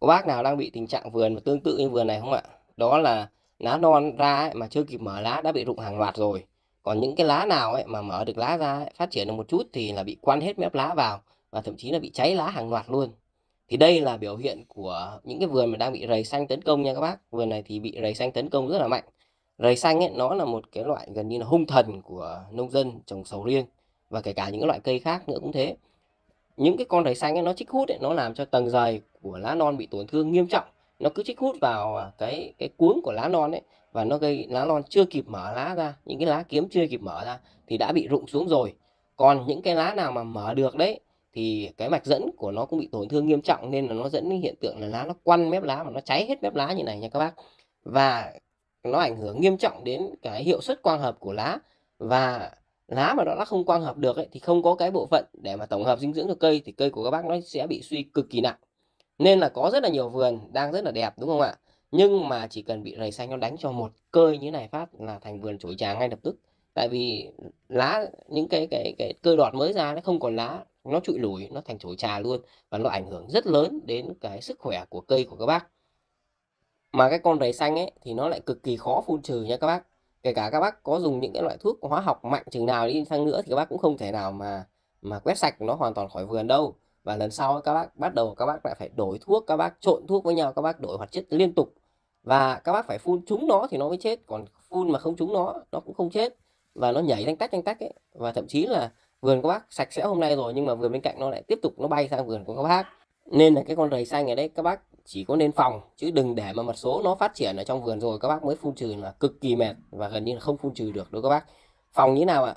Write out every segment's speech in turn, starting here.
có bác nào đang bị tình trạng vườn mà tương tự như vườn này không ạ đó là lá non ra ấy, mà chưa kịp mở lá đã bị rụng hàng loạt rồi còn những cái lá nào ấy, mà mở được lá ra ấy, phát triển được một chút thì là bị quan hết mép lá vào và thậm chí là bị cháy lá hàng loạt luôn thì đây là biểu hiện của những cái vườn mà đang bị rầy xanh tấn công nha các bác vườn này thì bị rầy xanh tấn công rất là mạnh rầy xanh ấy, nó là một cái loại gần như là hung thần của nông dân trồng sầu riêng và kể cả những loại cây khác nữa cũng thế những cái con thầy xanh ấy, nó chích hút ấy, nó làm cho tầng dày của lá non bị tổn thương nghiêm trọng nó cứ chích hút vào à, cái cái cuống của lá non ấy và nó gây lá non chưa kịp mở lá ra những cái lá kiếm chưa kịp mở ra thì đã bị rụng xuống rồi còn những cái lá nào mà mở được đấy thì cái mạch dẫn của nó cũng bị tổn thương nghiêm trọng nên là nó dẫn đến hiện tượng là lá nó quăn mép lá và nó cháy hết mép lá như này nha các bác và nó ảnh hưởng nghiêm trọng đến cái hiệu suất quang hợp của lá và lá mà nó không quang hợp được ấy, thì không có cái bộ phận để mà tổng hợp dinh dưỡng cho cây thì cây của các bác nó sẽ bị suy cực kỳ nặng nên là có rất là nhiều vườn đang rất là đẹp đúng không ạ nhưng mà chỉ cần bị rầy xanh nó đánh cho một cơi như này phát là thành vườn chổi trà ngay lập tức tại vì lá những cái cái cái cơi đọt mới ra nó không còn lá nó trụi lùi nó thành chổi trà luôn và nó ảnh hưởng rất lớn đến cái sức khỏe của cây của các bác mà cái con rầy xanh ấy thì nó lại cực kỳ khó phun trừ nha các bác kể cả các bác có dùng những cái loại thuốc hóa học mạnh chừng nào đi chăng nữa thì các bác cũng không thể nào mà mà quét sạch nó hoàn toàn khỏi vườn đâu và lần sau các bác bắt đầu các bác lại phải đổi thuốc các bác trộn thuốc với nhau các bác đổi hoạt chất liên tục và các bác phải phun trúng nó thì nó mới chết còn phun mà không trúng nó nó cũng không chết và nó nhảy lanh tách lanh tách ấy và thậm chí là vườn các bác sạch sẽ hôm nay rồi nhưng mà vườn bên cạnh nó lại tiếp tục nó bay sang vườn của các bác nên là cái con rầy xanh ở đấy các bác chỉ có nên phòng chứ đừng để mà mật số nó phát triển ở trong vườn rồi các bác mới phun trừ là cực kỳ mệt và gần như là không phun trừ được đối các bác phòng như nào ạ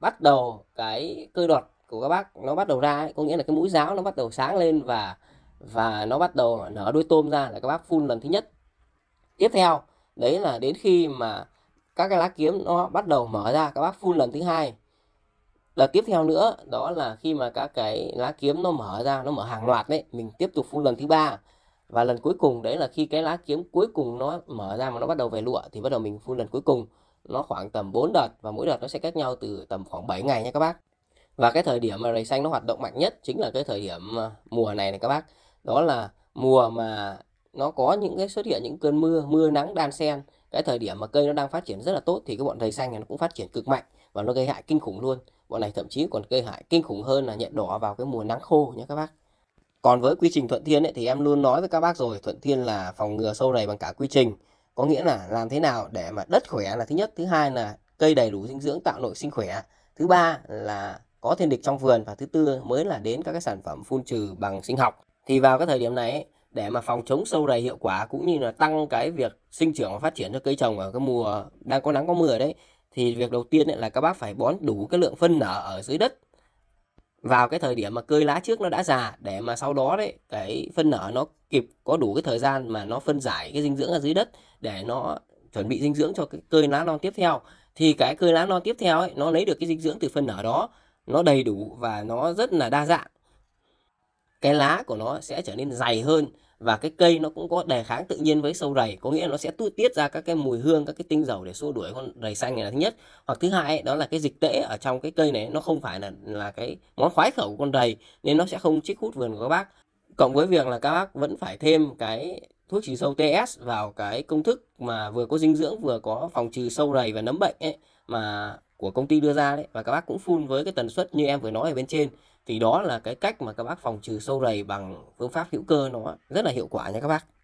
bắt đầu cái cơ đọt của các bác nó bắt đầu ra ấy, có nghĩa là cái mũi giáo nó bắt đầu sáng lên và và nó bắt đầu nở đuôi tôm ra là các bác phun lần thứ nhất tiếp theo đấy là đến khi mà các cái lá kiếm nó bắt đầu mở ra các bác phun lần thứ hai là tiếp theo nữa đó là khi mà các cái lá kiếm nó mở ra nó mở hàng loạt đấy mình tiếp tục phun lần thứ ba và lần cuối cùng đấy là khi cái lá kiếm cuối cùng nó mở ra mà nó bắt đầu về lụa thì bắt đầu mình phun lần cuối cùng nó khoảng tầm 4 đợt và mỗi đợt nó sẽ cách nhau từ tầm khoảng 7 ngày nha các bác và cái thời điểm mà rầy xanh nó hoạt động mạnh nhất chính là cái thời điểm à, mùa này này các bác đó là mùa mà nó có những cái xuất hiện những cơn mưa mưa nắng đan xen cái thời điểm mà cây nó đang phát triển rất là tốt thì cái bọn rầy xanh này nó cũng phát triển cực mạnh và nó gây hại kinh khủng luôn bọn này thậm chí còn gây hại kinh khủng hơn là nhện đỏ vào cái mùa nắng khô nhé các bác còn với quy trình thuận thiên ấy, thì em luôn nói với các bác rồi thuận thiên là phòng ngừa sâu này bằng cả quy trình có nghĩa là làm thế nào để mà đất khỏe là thứ nhất thứ hai là cây đầy đủ dinh dưỡng tạo nội sinh khỏe thứ ba là có thiên địch trong vườn và thứ tư mới là đến các cái sản phẩm phun trừ bằng sinh học thì vào cái thời điểm này để mà phòng chống sâu đầy hiệu quả cũng như là tăng cái việc sinh trưởng và phát triển cho cây trồng ở cái mùa đang có nắng có mưa đấy thì việc đầu tiên là các bác phải bón đủ cái lượng phân nở ở dưới đất vào cái thời điểm mà cơi lá trước nó đã già để mà sau đó đấy cái phân nở nó kịp có đủ cái thời gian mà nó phân giải cái dinh dưỡng ở dưới đất để nó chuẩn bị dinh dưỡng cho cái cơi lá non tiếp theo thì cái cơi lá non tiếp theo ấy, nó lấy được cái dinh dưỡng từ phân nở đó nó đầy đủ và nó rất là đa dạng cái lá của nó sẽ trở nên dày hơn và cái cây nó cũng có đề kháng tự nhiên với sâu rầy có nghĩa là nó sẽ tu tiết ra các cái mùi hương các cái tinh dầu để xua đuổi con rầy xanh này là thứ nhất hoặc thứ hai ấy, đó là cái dịch tễ ở trong cái cây này nó không phải là là cái món khoái khẩu của con rầy nên nó sẽ không chích hút vườn của các bác cộng với việc là các bác vẫn phải thêm cái thuốc trừ sâu TS vào cái công thức mà vừa có dinh dưỡng vừa có phòng trừ sâu rầy và nấm bệnh ấy mà của công ty đưa ra đấy và các bác cũng phun với cái tần suất như em vừa nói ở bên trên thì đó là cái cách mà các bác phòng trừ sâu rầy bằng phương pháp hữu cơ nó rất là hiệu quả nha các bác